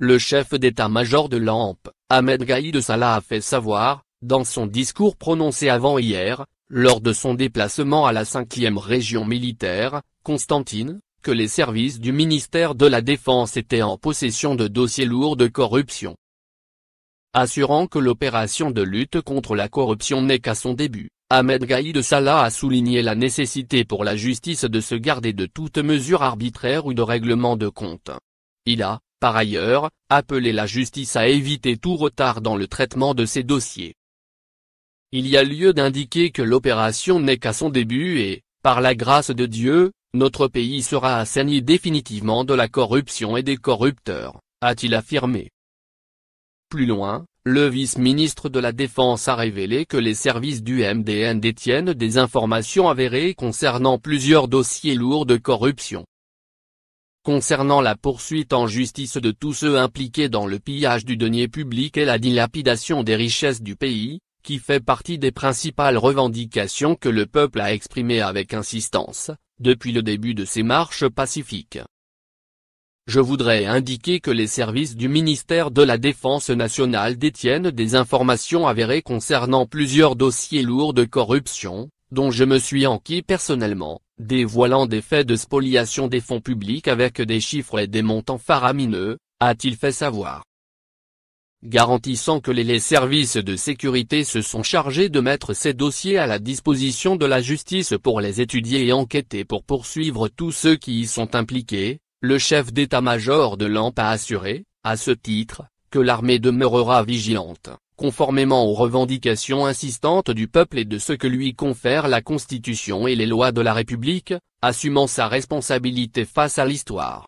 Le chef d'état-major de l'AMP, Ahmed Gaïd Salah a fait savoir, dans son discours prononcé avant-hier, lors de son déplacement à la 5 région militaire, Constantine, que les services du ministère de la Défense étaient en possession de dossiers lourds de corruption. Assurant que l'opération de lutte contre la corruption n'est qu'à son début, Ahmed Gaïd Salah a souligné la nécessité pour la justice de se garder de toute mesure arbitraire ou de règlement de compte. Il a, par ailleurs, appelez la justice à éviter tout retard dans le traitement de ces dossiers. Il y a lieu d'indiquer que l'opération n'est qu'à son début et, par la grâce de Dieu, notre pays sera assaini définitivement de la corruption et des corrupteurs, a-t-il affirmé. Plus loin, le vice-ministre de la Défense a révélé que les services du MDN détiennent des informations avérées concernant plusieurs dossiers lourds de corruption concernant la poursuite en justice de tous ceux impliqués dans le pillage du denier public et la dilapidation des richesses du pays, qui fait partie des principales revendications que le peuple a exprimées avec insistance, depuis le début de ses marches pacifiques. Je voudrais indiquer que les services du ministère de la Défense nationale détiennent des informations avérées concernant plusieurs dossiers lourds de corruption, dont je me suis enquis personnellement, dévoilant des faits de spoliation des fonds publics avec des chiffres et des montants faramineux, a-t-il fait savoir garantissant que les services de sécurité se sont chargés de mettre ces dossiers à la disposition de la justice pour les étudier et enquêter pour poursuivre tous ceux qui y sont impliqués, le chef d'état-major de l'AMP a assuré, à ce titre, que l'armée demeurera vigilante, conformément aux revendications insistantes du peuple et de ce que lui confère la Constitution et les lois de la République, assumant sa responsabilité face à l'histoire.